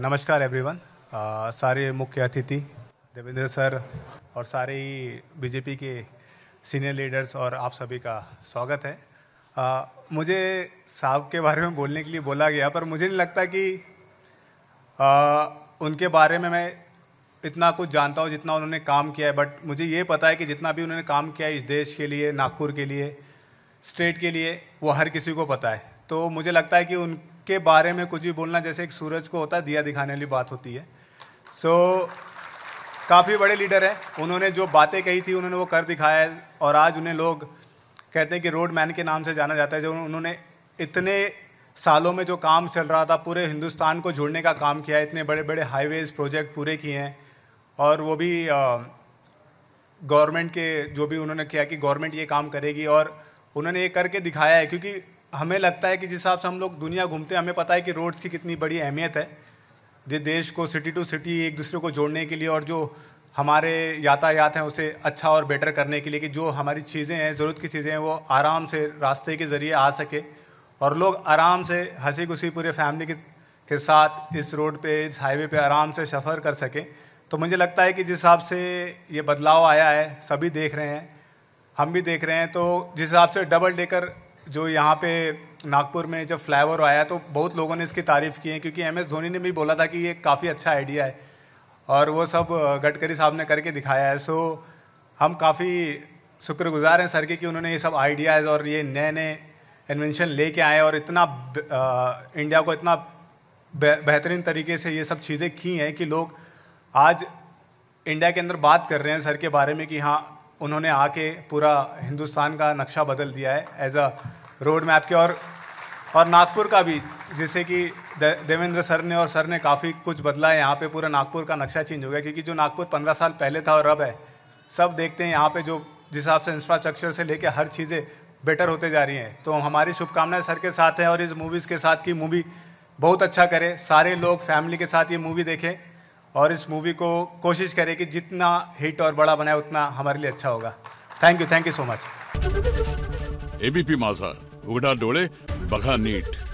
नमस्कार एवरीवन सारे मुख्य अतिथि देवेंद्र सर और सारे ही बीजेपी के सीनियर लीडर्स और आप सभी का स्वागत है आ, मुझे साहब के बारे में बोलने के लिए बोला गया पर मुझे नहीं लगता कि आ, उनके बारे में मैं इतना कुछ जानता हूँ जितना उन्होंने काम किया है बट मुझे ये पता है कि जितना भी उन्होंने काम किया है इस देश के लिए नागपुर के लिए स्टेट के लिए वो हर किसी को पता है तो मुझे लगता है कि उन के बारे में कुछ भी बोलना जैसे एक सूरज को होता है दिया दिखाने वाली बात होती है सो so, काफ़ी बड़े लीडर हैं उन्होंने जो बातें कही थी उन्होंने वो कर दिखाया है और आज उन्हें लोग कहते हैं कि रोड मैन के नाम से जाना जाता है जो उन्होंने इतने सालों में जो काम चल रहा था पूरे हिंदुस्तान को जोड़ने का काम किया है इतने बड़े बड़े हाईवेज़ प्रोजेक्ट पूरे किए हैं और वो भी गवर्नमेंट के जो भी उन्होंने किया कि गवर्नमेंट ये काम करेगी और उन्होंने ये करके दिखाया है क्योंकि हमें लगता है कि जिस हिसाब से हम लोग दुनिया घूमते हैं हमें पता है कि रोड्स की कितनी बड़ी अहमियत है देश को सिटी टू सिटी एक दूसरे को जोड़ने के लिए और जो हमारे यातायात हैं उसे अच्छा और बेटर करने के लिए कि जो हमारी चीज़ें हैं ज़रूरत की चीज़ें हैं वो आराम से रास्ते के ज़रिए आ सके और लोग आराम से हंसी खुशी पूरे फैमिली के, के साथ इस रोड पे इस हाईवे पे आराम से सफ़र कर सकें तो मुझे लगता है कि जिस हिसाब से ये बदलाव आया है सभी देख रहे हैं हम भी देख रहे हैं तो जिस हिसाब से डबल डेकर जो यहाँ पे नागपुर में जब फ्लाईओवर आया तो बहुत लोगों ने इसकी तारीफ़ की है क्योंकि एम एस धोनी ने भी बोला था कि ये काफ़ी अच्छा आइडिया है और वो सब गडकरी साहब ने करके दिखाया है सो हम काफ़ी शुक्रगुजार हैं सर के कि उन्होंने ये सब आइडियाज़ और ये नए नए इन्वेंशन लेके आए और इतना आ, इंडिया को इतना बेहतरीन तरीके से ये सब चीज़ें की हैं कि लोग आज इंडिया के अंदर बात कर रहे हैं सर के बारे में कि हाँ उन्होंने आके पूरा हिंदुस्तान का नक्शा बदल दिया है एज अ रोड मैप के और और नागपुर का भी जैसे कि देवेंद्र सर ने और सर ने काफ़ी कुछ बदला है यहाँ पे पूरा नागपुर का नक्शा चेंज हो गया क्योंकि जो नागपुर पंद्रह साल पहले था और अब है सब देखते हैं यहाँ पे जो जिस हिसाब से इंफ्रास्ट्रक्चर से लेके हर चीज़ें बेटर होते जा रही हैं तो हमारी शुभकामनाएं सर के साथ हैं और इस मूवीज़ के साथ की मूवी बहुत अच्छा करे सारे लोग फैमिली के साथ ये मूवी देखें और इस मूवी को कोशिश करें कि जितना हिट और बड़ा बनाए उतना हमारे लिए अच्छा होगा thank you thank you so much ABP Majha उगड़ा डोले बघा नीट